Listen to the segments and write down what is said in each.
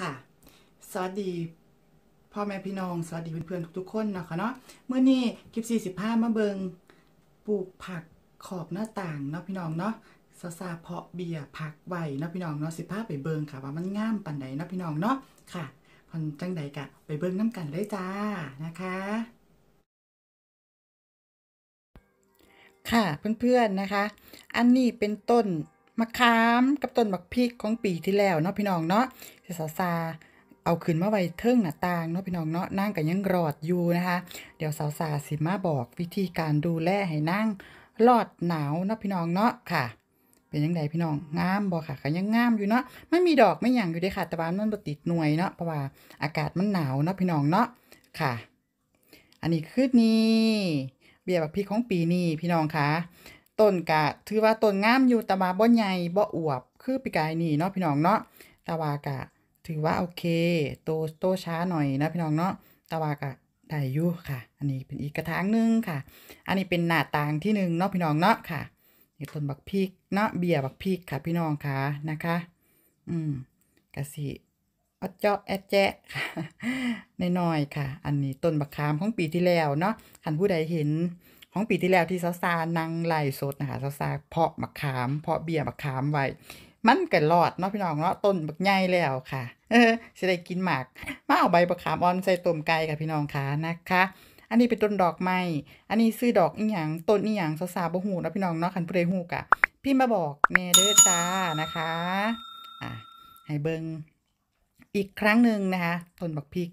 ค่ะสวัสดีพ่อแม่พี่น้อง สวัสดีเพื่อนๆ ทุกๆคนนะคะเนาะเมื่อนี้ คลิปสี่สิบห้ามาเบิงปลูกผักขอบหน้าต่างเนาะพี่น้องเนาะซาซาเพาะเบียผักไวเนาะพี่น้องเนาะสิ้าไปเบิงค่ะว่ามันง่ามปันใดเนาะพี่น้องเนาะค่ะพันจังใดกะไปเบิงน้ำกันเลยจ้านะคะ ค่ะเพื่อนๆนะคะ อันนี้เป็นต้นมะขามกับต้นบักพริกของปีที่แล้วเนาะพี่น้องเนาะสาซาเอาขึ้นมาไว้เทิงหน้าต่างเนาะพี่น้องเนาะนั่งกับยังรอดอยู่นะคะ เดี๋ยวสาวซาสิมาบอกวิธีการดูแลให้นั่งรอดหนาวเนาะพี่น้องเนาะค่ะ เป็นยังไงพี่น้องงามบ่ค่ะก็ยังงามอยู่เนาะไม่มีดอกไม่หยางอยู่ด้วยค่ะแต่ว่ามันบ่ติดหน่วยเนาะเพราะว่าอากาศมันหนาวเนาะพี่น้องเนาะค่ะ อันนี้คือนี่เบียร์บักพริกของปีนี้พี่น้องค่ะต้นกะถือว่าต้นงามอยู่แต่ว่าบ่ใหญ่บ่อวบ คือปีกายนี่เนาะพี่น้องเนาะตาวากะ ถือว่าโอเค โตโตช้าหน่อยนะพี่น้องเนาะตาวากะได้อยู่ค่ะ อันนี้เป็นอีกกระถางนึงค่ะ อันนี้เป็นหน้าต่างที่หนึ่งเนาะพี่น้องเนาะค่ะนี่ต้นบักพริกเนาะเบียบักพริกค่ะ พี่น้องค่ะนะคะอืมกะสิอัดเจาะแอดแจ๊ะน้อยๆค่ะ อันนี้ต้นบักขามของปีที่แล้วเนาะคันผู้ใดเห็นของปีที่แล้วที่ซาซานั่งไล่สดนะคะซาซาเพาะมะขามเพาะเบียร์มะขามไว้ มันก็รอดเนาะพี่น้องเนาะต้นบักใหญ่แล้วค่ะเออจะได้กินหมากมาเอาใบมะขามอ่อนใส่ต้มไก่ค่ะพี่น้องค่ะนะคะ อันนี้เป็นต้นดอกไม้อันนี้ซื้อดอกอีหยังต้นอีหยังซาซาบ่หูนะพี่น้องเนาะคันผู้ใดหูกะพี่มาบอกเนเดอจ้านะคะอ่ะให้เบิงอีกครั้งหนึ่งนะคะต้นบักพริก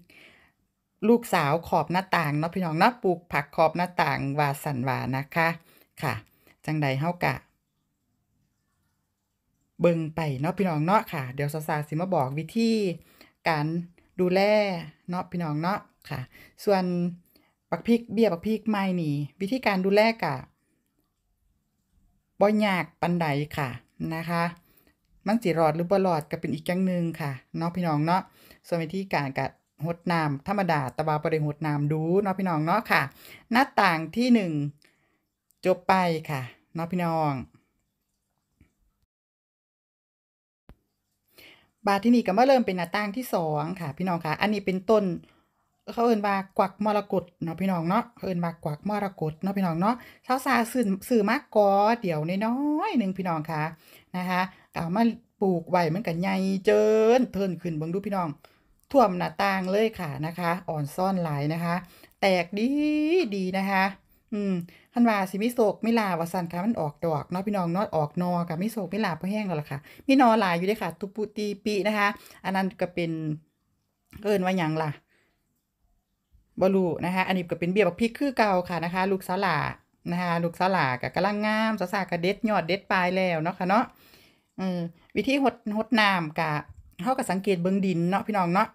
ลูกสาวขอบหน้าต่างเนาะพี่น้องเนาะปลูกผักขอบหน้าต่างวาสันวานะคะค่ะจังใดเฮากะเบิ่งไปเนาะพี่น้องเนาะค่ะเดี๋ยวสาวาสิมาบอกวิธีการดูแลเนาะพี่น้องเนาะค่ะ ส่วนปักพริกเบี้ยปักพริกไม้นี่วิธีการดูแลกะบ่ยากปันใดค่ะนะคะ มันสิรอดหรือบ่รอดก็เป็นอีกอย่างหนึ่งค่ะเนาะพี่น้องเนาะส่วนวิธีการกะหดน้ำธรรมดาตะบาปรดหดน้ำดูเนาะพี่น้องเนาะค่ะ หน้าต่างที่หนึ่งจบไปค่ะเนาะพี่น้อง บาที่นี่ก็มาเริ่มเป็นหน้าต่างที่สองค่ะพี่น้องค่ะ อันนี้เป็นต้นเขาเอินว่ากวักมรกตเนาะพี่น้องเนาะเอินว่ากวักมรกตเนาะพี่น้องเนาะชาวซาสื่อสื่อมากกอเดี๋ยวน้อยหนึ่งพี่น้องค่ะนะคะเอามาปลูกไว้มันกันใหญ่เจินเทินขึ้นบังดูพี่น้องท่วมหน้าต่างเลยค่ะนะคะ อ่อนซ่อนหลายนะคะ แตกดีดีนะคะอืมคันว่าสิมิโศกไม่ลาวสันค่ะมันออกดอกเนาะพี่น้องนอดออกนอกับมิโศกไม่ลาเพราะแห้งแล้วล่ะค่ะ มีนอหลายอยู่ด้วยค่ะ ทุปุตีปีนะคะ อันนั้นก็เป็นเอินว่าอย่างล่ะบลูนะคะอันนี้ก็เป็นเบียบักพริกคือเก่าค่ะนะคะ ลูกสาล่านะคะลูกสาล่ากับกระลังงามสาสากระเด็ดยอดเด็ดปลายแล้วเนาะค่ะเนาะอวิธีหดหดน้ำกับเขาก็สังเกตเบื้องดินเนาะพี่น้องเนาะ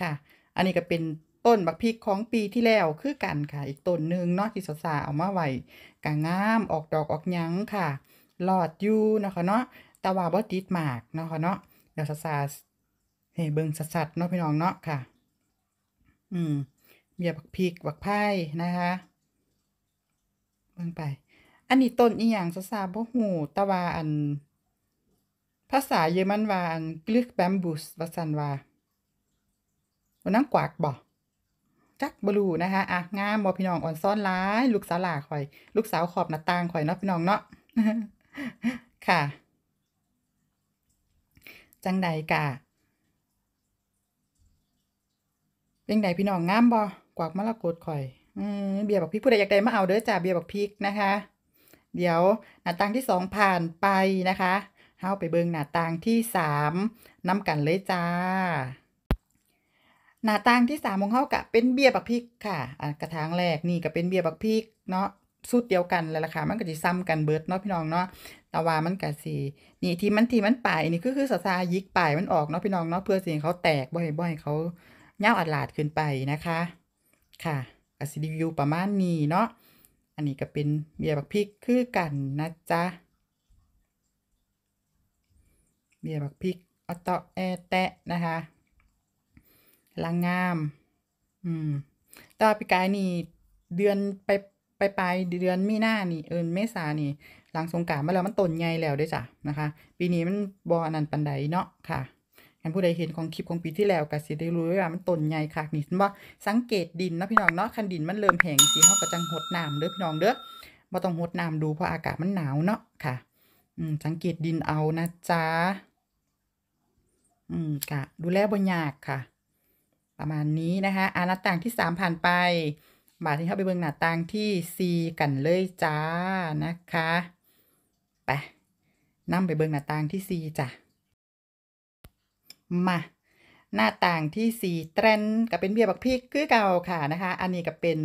ค่ะอันนี้ก็เป็นต้นบักพริกของปีที่แล้วคือกันค่ะอีกต้นหนึ่งเนาะที่สาวสเอามาไหวกางามออกดอกออกยังค่ะหลอดยูนะคะเนาะตะวาบอติดหมากเนาะค่ะเนาะเดี๋ยวสาวาเฮ้เบื้องสัด์เนาะพี่น้องเนาะค่ะอืมเบียบักพริกบักไพ่นะคะเบื้องไปอันนี้ต้นอีหยังสาววบ่หูตะวาอันภาษา เยอรมันว่างกลึกแบมบูสวาันว่าวันนั้งกวากบอกจักบลูนะคะอ่ะงามบอพี่น้องอ่อนซ้อนร้าย ลูกสาวหลาคอย ลูกสาวขอบหน้าต่างคอยเนาะพี่น้องเนาะ ค่ะ จังใดกะเป็นใดพี่น้อง งามบอกวากมะละกดคอย อืมเบียบอกพี่ผู้ใดอยากได้มาเอาเด้อจ่าเบียบอกพีิกนะคะ เดี๋ยวหน้าต่างที่สองผ่านไปนะคะเข้าไปเบิงหน้าต่างที่สามน้ำกันเลยจ้าหน้าต่างที่สามของเขากะเป็นเบียบักพริกค่ะกระถางแรกนี่ก็เป็นเบียบักพริกเนาะสูตรเดียวกันเลยล่ะค่ะมันก็จะซ้ำกันเบิดเนาะพี่น้องเนาะตะวามันกะสีนี่ที่มันที่มันป่ายนี่ก็คือสาซายิกป่ายมันออกเนาะพี่น้องเนาะเพื่อสิ่งเขาแตกบ่อยบ่อยเขาเน่าอัดหลาดขึ้นไปนะคะ ค่ะกะสีรีวิวประมาณนี้เนาะอันนี้ก็เป็นเบียบักพริกคือกันนะจ๊ะเบียบักพริกอตเแอแตะนะคะลังงาม อืมต่อไปกายนี่ เดือนไปไปปลายเดือนมีหน้านี่ เอินเมษานี่หลังสงการมาแล้วมันต้นใหญ่แล้วด้วยจ้ะนะคะ ปีนี้มันบออนันปันไดเนาะค่ะงั้นผู้ใดเห็นของคลิปของปีที่แล้วก็สิได้รู้ว่ามันต้นใหญ่ค่ะนี่ว่าสังเกตดินนะพี่น้องเนาะคันดินมันเริ่มแห้งสีเขาก็จังหดน้ำเด้อพี่น้องเด้อบ่ต้องหดน้ำดูเพราะอากาศมันหนาวเนาะค่ะ อืมสังเกตดินเอานะจ๊ะอืมค่ะดูแลบนยากค่ะ ประมาณนี้นะคะ อาหน้าต่างที่สามผ่านไปบาทที่เข้าไปเบิ่งหน้าต่างที่ซีกันเลยจ้านะคะไปนั่งไปเบิ่งหน้าต่างที่ซีจ้ะมาหน้าต่างที่สีเทรนก็เป็นเบียบักพริกคือเก่าค่ะนะคะ อันนี้ก็เป็น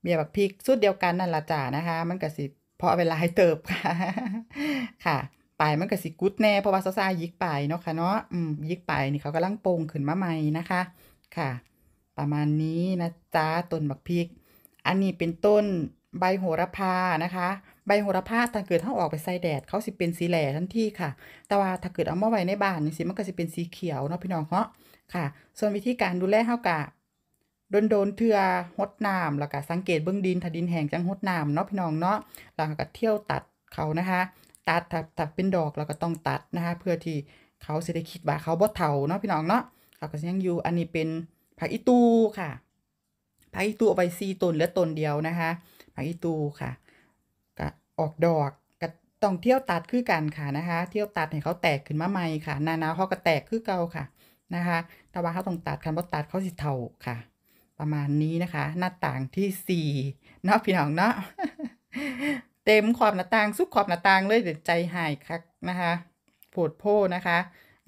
เบียบักพริกสุดเดียวกันนั่นละจ้านะคะ มันก็สิเพาะเวลาให้เติบค่ะค่ะปลายมันก็สิกุดแน่เพราะว่าซาซายิกปลายเนาะค่ะเนาะอืมยิกปลายนี่เขากำลังโป่งขึ้นมาใหม่นะคะค่ะ ประมาณนี้นะจ้าต้นบักพริก อันนี้เป็นต้นใบโหระพานะคะ ใบโหระพาถ้าเกิดถ้าออกไปใส่แดดเขาสิเป็นสีแหล่ทันทีค่ะ แต่ว่าถ้าเกิดเอามาไว้ในบ้านนี่สิมันก็จะเป็นสีเขียวเนาะพี่น้องเนาะค่ะ ส่วนวิธีการดูแลเฮากะโดนโดนเทือหดน้ำแล้วก็สังเกตเบื้องดินถ้าดินแห้งจังหดน้ำเนาะพี่น้องเนาะแล้วก็เที่ยวตัดเขานะคะตัดถ้าถ้าเป็นดอกเราก็ต้องตัดนะคะ เพื่อที่เขาจะได้คิดว่าเขาบ่เถ่าเนาะพี่น้องเนาะเขาก็ยังอยู่อันนี้เป็นผักอีตูค่ะผักอีตูเอาไ้ซีต้นเหลือต้นเดียวนะคะผักอีตูค่ะก็ออกดอกก็ต้องเที่ยวตัดคือกันค่ะนะคะ เที่ยวตัดให้เขาแตกขึ้นมาใหม่ค่ะนานาเขาก็แตกคือเก่าค่ะนะคะ แต่ว่าเขาต้องตัดคันบ่ตัดเขาสิเถ่าค่ะ ประมาณนี้นะคะ หน้าต่างที่สี่เนาะพี่น้องเนาะเต็มขอบหน้าต่างซุกขอบหน้าต่างเลยเดี๋ยวใจหายคักนะคะโผดโพนะคะ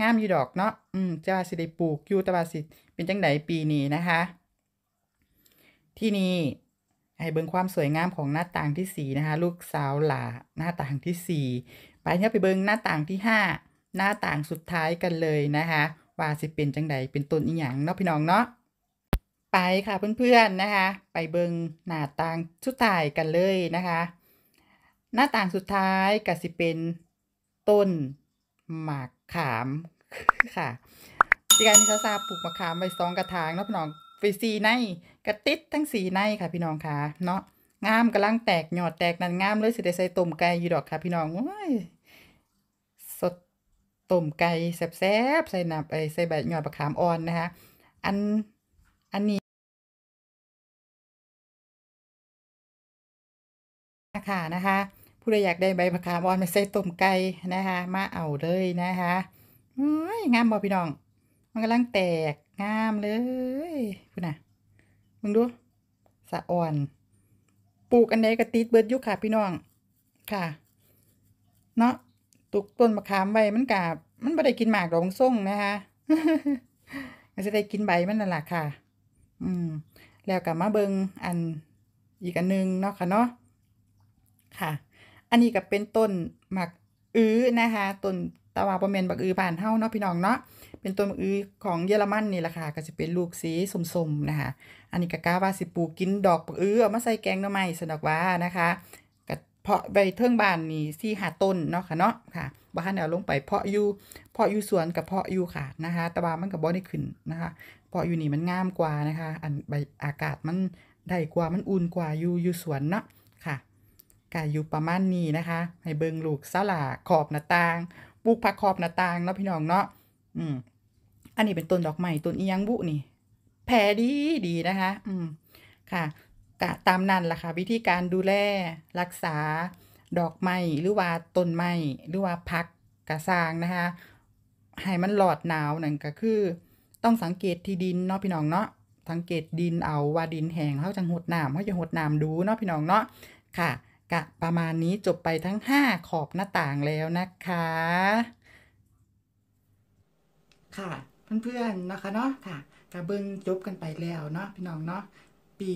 งามอยู่ดอกเนาะอืมจะาสิได้ปลูกยูตะบัสิเป็นจังไดปีนี้นะคะ ที่นี่ให้เบิ่งความสวยงามของหน้าต่างที่สี่นะคะ ลูกสาวหลาหน้าต่างที่สี่ไปเนี่ยไปเบิ่งหน้าต่างที่ห้าหน้าต่างสุดท้ายกันเลยนะคะ ว่าสิเป็นจังไดเป็นต้นอีหยังเนาะพี่น้องเนาะไปค่ะเพื่อนๆนะคะ ไปเบิ่งหน้าต่างสุดท้ายกันเลยนะคะหน้าต่างสุดท้ายก็สิเป็นต้นหมากขามค่ะที่การทีซาซาปลูกมะขามไปซสองกระถางนะพี่น้องไปสีในกระติดทั้งสีในค่ะพี่น้องค่ะ เนาะงามกำลังแตกหยอดแตกนั่นงามเลยสิได้ใส่ต้มไก่อยู่ดอกค่ะพี่น้องโอ้ยสดต้มไก่แซ่บๆใส่นับไอใส่ใบหยอดมะขามอ่อนนะคะ อันอันนี้ค่ะนะคะู้ใดอยากได้ใบมะขาม อ่อน มาใส่ต้มไก่นะคะมาเอาเลยนะคะงามบ่พี่น้อง มันกำลังแตก งามเลยคุณน่ะมึงดู สะอ่อนปลูกอันใดก็ติดเบิดยุค่ะ พี่น้อง ค่ะ เนาะตุกต้นมะขามใบมันกาบมันไม่ได้กินหมากดอกส่งนะคะมันจะได้กินใบมันนั่นแหละค่ะ อืมแล้วกับมาเบิงอันอีกอันนึงเนาะค่ะเนาะค่ะอันนี้ก็เป็นต้นหมักอื้อนะคะต้นตะวาประเมนบักอื้อบ้านเท่าเนาะพี่น้องเนาะเป็นต้นักอื้อของเยอรมันนี่แหละค่ะก็จะเป็นลูกสีสมๆนะคะอันนี้ก็กาวาสิปูกินดอกบักอื้อเอามาใส่แกงหน่อไม้สนอกว่านะคะก็เพาะใบเทิงบานนี่สี่หาต้นเนาะค่ะเนาะค่ะบ้านเราลงไปเพาะอยู่เพาะอยู่สวนกับเพาะอยู่ค่ะนะคะตะวามันกับบ่ได้ขึ้นนะคะ เพาะอยู่นี่มันงามกว่านะคะอันใบอากาศมันได้กว่ามันอุ่นกว่าอยู่อยู่สวนเนาะกาอยู่ประมาณนี้นะคะ ให้เบิงลูกสลาขอบหน้าต่าง ปลูกผักขอบหน้าต่างเนาะพี่น้องเนาะอืมอันนี้เป็นต้นดอกไม้ต้นอียงบุนี่ แผ่ดีดีนะคะ อืมค่ะ กะตามนั่นล่ะค่ะ วิธีการดูแลรักษาดอกไม้หรือว่าต้นไม้หรือว่าพักกระซางนะคะ ให้มันหลอดหนาวนั่นก็คือ ต้องสังเกตที่ดินเนาะพี่น้องเนาะ สังเกตดินเอาว่าดินแห้งเขาจังหดน้ำเขาจะหดน้ำดูเนาะพี่น้องเนาะ ค่ะกะประมาณนี้จบไปทั้ง5ขอบหน้าต่างแล้วนะคะ ค่ะเพื่อนๆนะคะเนาะค่ะกะเบิ้งจบกันไปแล้ว เนาะ พี่น้องเนาะปี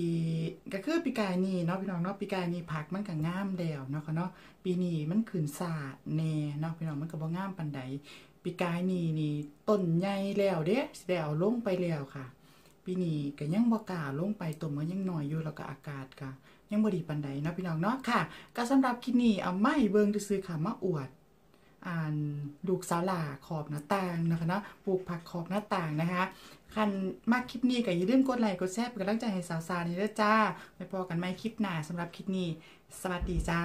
ก็คือปีกายนีเนาะพี่น้องเนาะปีกายนีผักมันก็ง่ามแล้วเนาะเนาะปีนี้มันขืนสาดเน่เนาะพี่น้องมันก็บ่งามปันใดปีกายนีนี่ต้นใหญ่แล้วเด้สิได้เอาลงไปแล้วค่ะปีนี้ก็ยังบ่กล้าลงไปตัวมันยังหน่อยอยู่แล้วก็อากาศกะยังบ่ดีปันใดนะพี่น้องเนาะค่ะ ก็สำหรับคลิปนี้เอาไม่เบิจงซื้อค่ะมาอวดอ่านลูกสาวลาขอบหน้าต่างนะคะเนาะปลูกผักขอบหน้าต่างนะคะคันมาคลิปนี้ก็อย่าลืมกดไลค์กดแชร์เป็นกำลังใจให้สาวๆนี่ด้วยจ้าไปพอกันไหมคลิปหน้าสำหรับคลิปนี้สวัสดีจ้า